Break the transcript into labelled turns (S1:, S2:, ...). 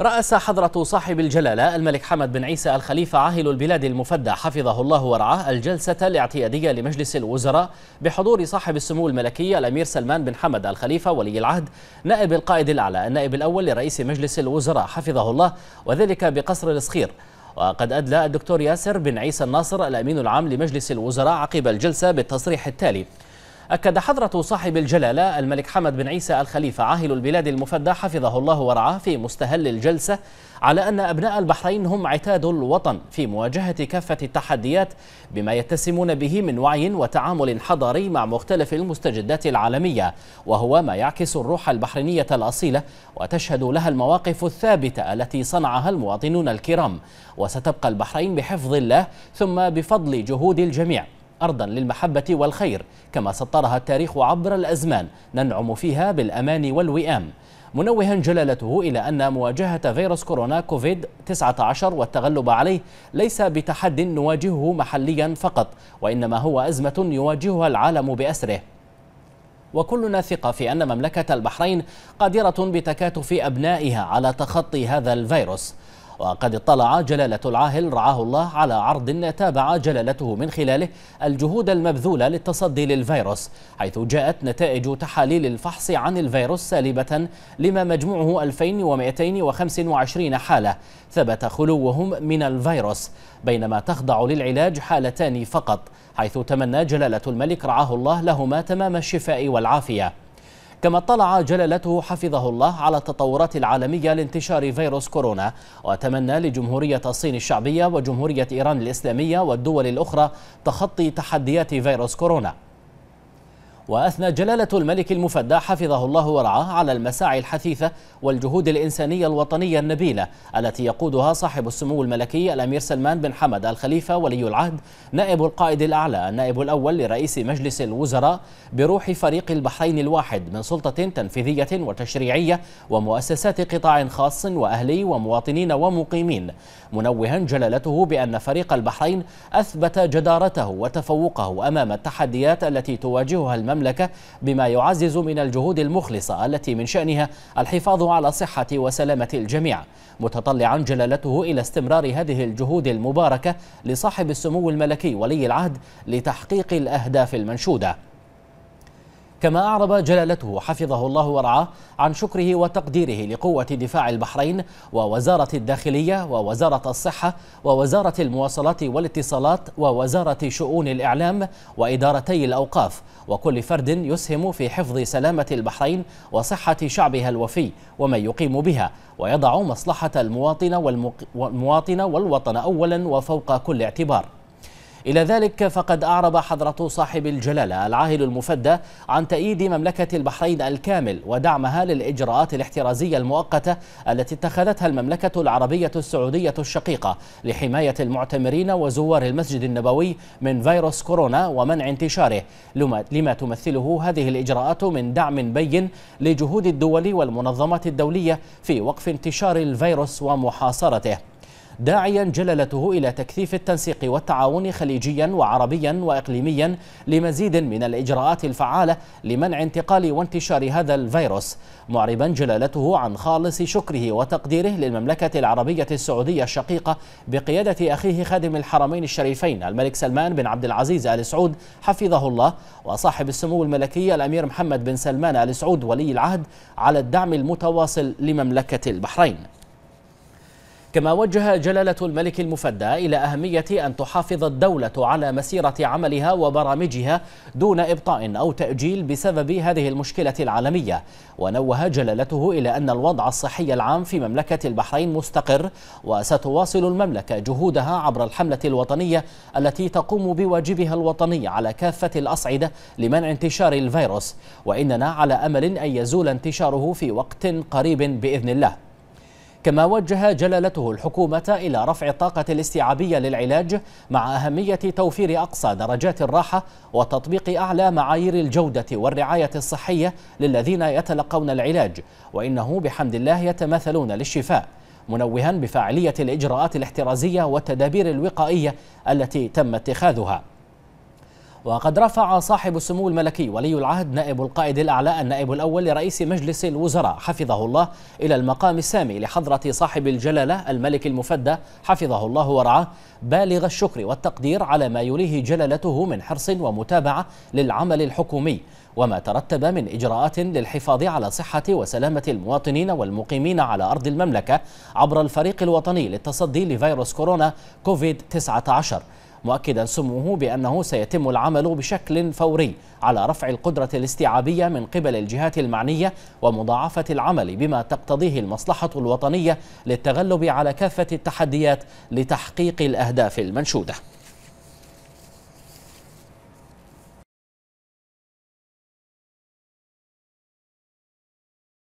S1: رأس حضرة صاحب الجلالة الملك حمد بن عيسى الخليفة عاهل البلاد المفدى حفظه الله ورعاه الجلسة الاعتيادية لمجلس الوزراء بحضور صاحب السمو الملكي الأمير سلمان بن حمد الخليفة ولي العهد نائب القائد الأعلى النائب الأول لرئيس مجلس الوزراء حفظه الله وذلك بقصر الصخير وقد أدلى الدكتور ياسر بن عيسى الناصر الأمين العام لمجلس الوزراء عقب الجلسة بالتصريح التالي أكد حضرة صاحب الجلالة الملك حمد بن عيسى الخليفة عاهل البلاد المفدى حفظه الله ورعاه في مستهل الجلسة على أن أبناء البحرين هم عتاد الوطن في مواجهة كافة التحديات بما يتسمون به من وعي وتعامل حضاري مع مختلف المستجدات العالمية وهو ما يعكس الروح البحرينية الأصيلة وتشهد لها المواقف الثابتة التي صنعها المواطنون الكرام وستبقى البحرين بحفظ الله ثم بفضل جهود الجميع أرضا للمحبة والخير كما سطرها التاريخ عبر الأزمان ننعم فيها بالأمان والوئام منوها جلالته إلى أن مواجهة فيروس كورونا كوفيد 19 والتغلب عليه ليس بتحد نواجهه محليا فقط وإنما هو أزمة يواجهها العالم بأسره وكلنا ثقة في أن مملكة البحرين قادرة بتكاتف أبنائها على تخطي هذا الفيروس وقد اطلع جلالة العاهل رعاه الله على عرض تابع جلالته من خلاله الجهود المبذولة للتصدي للفيروس حيث جاءت نتائج تحاليل الفحص عن الفيروس سالبة لما مجموعه 2225 حالة ثبت خلوهم من الفيروس بينما تخضع للعلاج حالتان فقط حيث تمنى جلالة الملك رعاه الله لهما تمام الشفاء والعافية كما اطلع جلالته حفظه الله على التطورات العالمية لانتشار فيروس كورونا وتمنى لجمهورية الصين الشعبية وجمهورية إيران الإسلامية والدول الأخرى تخطي تحديات فيروس كورونا وأثنى جلالة الملك المفدى حفظه الله ورعاه على المساعي الحثيثة والجهود الإنسانية الوطنية النبيلة التي يقودها صاحب السمو الملكي الأمير سلمان بن حمد الخليفة ولي العهد نائب القائد الأعلى النائب الأول لرئيس مجلس الوزراء بروح فريق البحرين الواحد من سلطة تنفيذية وتشريعية ومؤسسات قطاع خاص وأهلي ومواطنين ومقيمين منوها جلالته بأن فريق البحرين أثبت جدارته وتفوقه أمام التحديات التي تواجهها المملكة المملكة بما يعزز من الجهود المخلصة التي من شأنها الحفاظ على صحة وسلامة الجميع متطلعا جلالته إلى استمرار هذه الجهود المباركة لصاحب السمو الملكي ولي العهد لتحقيق الأهداف المنشودة كما أعرب جلالته حفظه الله ورعاه عن شكره وتقديره لقوة دفاع البحرين ووزارة الداخلية ووزارة الصحة ووزارة المواصلات والاتصالات ووزارة شؤون الإعلام وإدارتي الأوقاف وكل فرد يسهم في حفظ سلامة البحرين وصحة شعبها الوفي ومن يقيم بها ويضع مصلحة المواطن والمواطن والوطن أولا وفوق كل اعتبار إلى ذلك فقد أعرب حضرة صاحب الجلالة العاهل المفدى عن تأييد مملكة البحرين الكامل ودعمها للإجراءات الاحترازية المؤقتة التي اتخذتها المملكة العربية السعودية الشقيقة لحماية المعتمرين وزوار المسجد النبوي من فيروس كورونا ومنع انتشاره لما تمثله هذه الإجراءات من دعم بين لجهود الدول والمنظمات الدولية في وقف انتشار الفيروس ومحاصرته داعيا جلالته إلى تكثيف التنسيق والتعاون خليجيا وعربيا وإقليميا لمزيد من الإجراءات الفعالة لمنع انتقال وانتشار هذا الفيروس معربا جلالته عن خالص شكره وتقديره للمملكة العربية السعودية الشقيقة بقيادة أخيه خادم الحرمين الشريفين الملك سلمان بن عبد العزيز آل سعود حفظه الله وصاحب السمو الملكي الأمير محمد بن سلمان آل سعود ولي العهد على الدعم المتواصل لمملكة البحرين كما وجه جلالة الملك المفدى إلى أهمية أن تحافظ الدولة على مسيرة عملها وبرامجها دون إبطاء أو تأجيل بسبب هذه المشكلة العالمية ونوه جلالته إلى أن الوضع الصحي العام في مملكة البحرين مستقر وستواصل المملكة جهودها عبر الحملة الوطنية التي تقوم بواجبها الوطني على كافة الأصعدة لمنع انتشار الفيروس وإننا على أمل أن يزول انتشاره في وقت قريب بإذن الله كما وجه جلالته الحكومة إلى رفع الطاقة الاستيعابية للعلاج مع أهمية توفير أقصى درجات الراحة وتطبيق أعلى معايير الجودة والرعاية الصحية للذين يتلقون العلاج وإنه بحمد الله يتماثلون للشفاء منوها بفاعلية الإجراءات الاحترازية والتدابير الوقائية التي تم اتخاذها وقد رفع صاحب السمو الملكي ولي العهد نائب القائد الأعلى النائب الأول لرئيس مجلس الوزراء حفظه الله إلى المقام السامي لحضرة صاحب الجلالة الملك المفدى حفظه الله ورعاه بالغ الشكر والتقدير على ما يليه جلالته من حرص ومتابعة للعمل الحكومي وما ترتب من إجراءات للحفاظ على صحة وسلامة المواطنين والمقيمين على أرض المملكة عبر الفريق الوطني للتصدي لفيروس كورونا كوفيد 19 مؤكدا سموه بأنه سيتم العمل بشكل فوري على رفع القدرة الاستيعابية من قبل الجهات المعنية ومضاعفة العمل بما تقتضيه المصلحة الوطنية للتغلب على كافة التحديات لتحقيق الأهداف المنشودة